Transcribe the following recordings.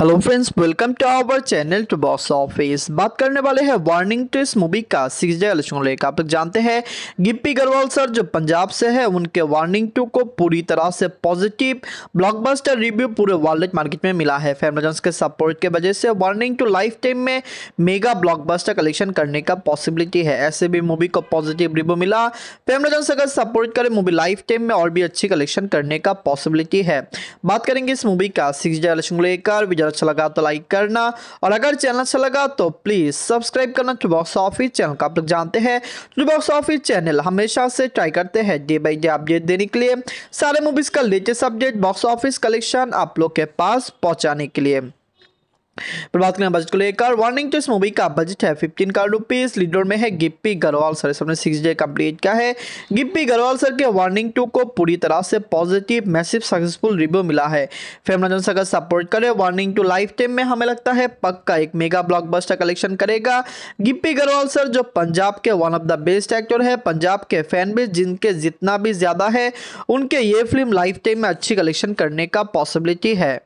hello friends welcome to our channel to box office बात करने वाले हैं वार्निंग टू इस मूवी का सिक्स डे अलसों लेकर आप जानते हैं गिप्पी गरवाल सर जो पंजाब से है उनके वार्निंग टू को पूरी तरह से पॉजिटिव ब्लॉकबस्टर रिव्यू पूरे वर्ल्ड मार्केट में मिला है फैमराजन्स के सपोर्ट के वजह से वार्निंग टू लाइफ टाइम में मेगा ब्लॉक कलेक्शन करने का पॉसिबिलिटी है ऐसे भी मूवी को पॉजिटिव रिव्यू मिला जॉन्स अगर सपोर्ट करें मूवी लाइफ टाइम में और भी अच्छी कलेक्शन करने का पॉसिबिलिटी है बात करेंगे इस मूवी का सिक्स डे अलसों लेकर अच्छा लगा तो लाइक करना और अगर चैनल अच्छा लगा तो प्लीज़ सब्सक्राइब करना टू बॉक्स ऑफिस चैनल का आप लोग जानते हैं टू बॉक्स ऑफिस चैनल हमेशा से ट्राई करते हैं डे बाई डे अपडेट देने के लिए सारे मूवीज़ का latest update box office collection आप लोग के पास पहुँचाने के लिए पर बात करें बजट को लेकर वार्निंग तो इस मूवी का बजट है फिफ्टीन करोड़ रुपीज लीडर में है गिप्पी गरवाल सर सबने सिक्स डे अपडेट का है गिप्पी गरवाल सर के वार्निंग टू को पूरी तरह से पॉजिटिव मैसिव सक्सेसफुल रिव्यू मिला है फिल्म रंजन अगर सपोर्ट करे वार्निंग टू लाइफ टाइम में हमें लगता है पक्का एक मेगा ब्लॉक कलेक्शन करेगा गिप्पी गरवाल सर जो पंजाब के one of the best actor है पंजाब के फैन बेस जिनके जितना भी ज्यादा है उनके ये फिल्म लाइफ टाइम में अच्छी कलेक्शन करने का पॉसिबिलिटी है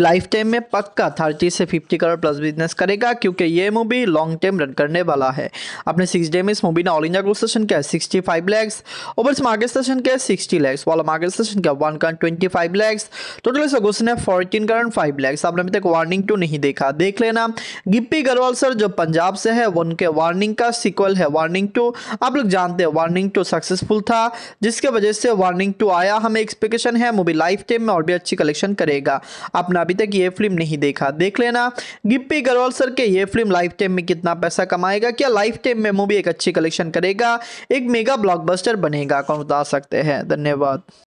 लाइफ टाइम में पक्का थर्टी से फिफ्टी करोड़ प्लस बिजनेस करेगा क्योंकि ये मूवी लॉन्ग टर्म रन करने वाला है अपने सिक्स डे में इस मूवी ने ऑल इंडिया ग्रोथ सेशन किया sixty five lakhs over market session किया सिक्सटी लैक्स वाला मार्केट सेशन किया one point twenty five lakhs total इस ग्रोथ ने फोर्टीन कॉइंट फाइव लैक्स आपने अभी तक वार्निंग टू तो नहीं देखा देख लेना गिप्पी गरवाल सर जो पंजाब से है उनके वार्निंग का सिक्वल है वार्निंग टू आप लोग जानते हैं वार्निंग टू सक्सेसफुल था जिसके वजह से वार्निंग टू आया हमें एक्सपेक्टेशन है मूवी लाइफ टाइम में और भी अच्छी कलेक्शन करेगा आपने अभी तक ये फिल्म नहीं देखा देख लेना गिप्पी गरोल सर के ये फिल्म लाइफ टाइम में कितना पैसा कमाएगा क्या लाइफ टाइम में मूवी एक अच्छी कलेक्शन करेगा एक मेगा ब्लॉकबस्टर बनेगा कौन बता सकते हैं धन्यवाद